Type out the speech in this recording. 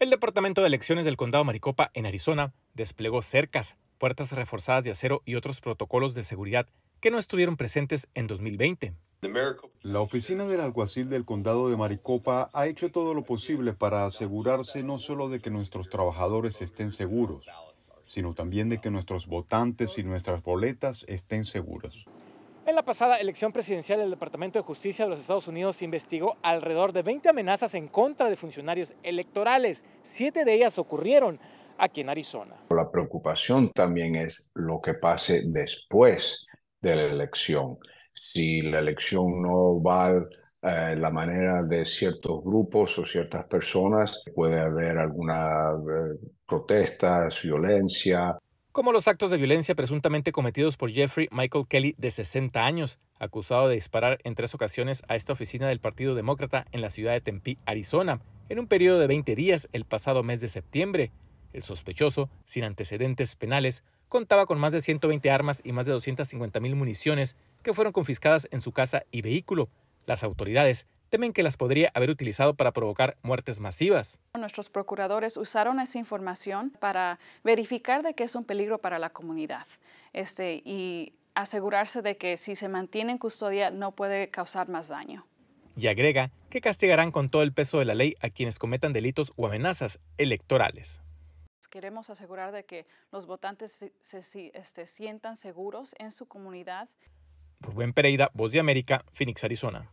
El Departamento de Elecciones del Condado Maricopa, en Arizona, desplegó cercas, puertas reforzadas de acero y otros protocolos de seguridad que no estuvieron presentes en 2020. La oficina del alguacil del condado de Maricopa ha hecho todo lo posible para asegurarse no solo de que nuestros trabajadores estén seguros, sino también de que nuestros votantes y nuestras boletas estén seguros. En la pasada elección presidencial, el Departamento de Justicia de los Estados Unidos investigó alrededor de 20 amenazas en contra de funcionarios electorales. Siete de ellas ocurrieron aquí en Arizona. La preocupación también es lo que pase después de la elección. Si la elección no va eh, la manera de ciertos grupos o ciertas personas, puede haber alguna protesta, eh, protestas, violencia como los actos de violencia presuntamente cometidos por Jeffrey Michael Kelly, de 60 años, acusado de disparar en tres ocasiones a esta oficina del Partido Demócrata en la ciudad de Tempe, Arizona, en un periodo de 20 días el pasado mes de septiembre. El sospechoso, sin antecedentes penales, contaba con más de 120 armas y más de 250 mil municiones que fueron confiscadas en su casa y vehículo. Las autoridades temen que las podría haber utilizado para provocar muertes masivas. Nuestros procuradores usaron esa información para verificar de que es un peligro para la comunidad este, y asegurarse de que si se mantiene en custodia no puede causar más daño. Y agrega que castigarán con todo el peso de la ley a quienes cometan delitos o amenazas electorales. Queremos asegurar de que los votantes se, este, sientan seguros en su comunidad. Rubén Pereira, Voz de América, Phoenix, Arizona.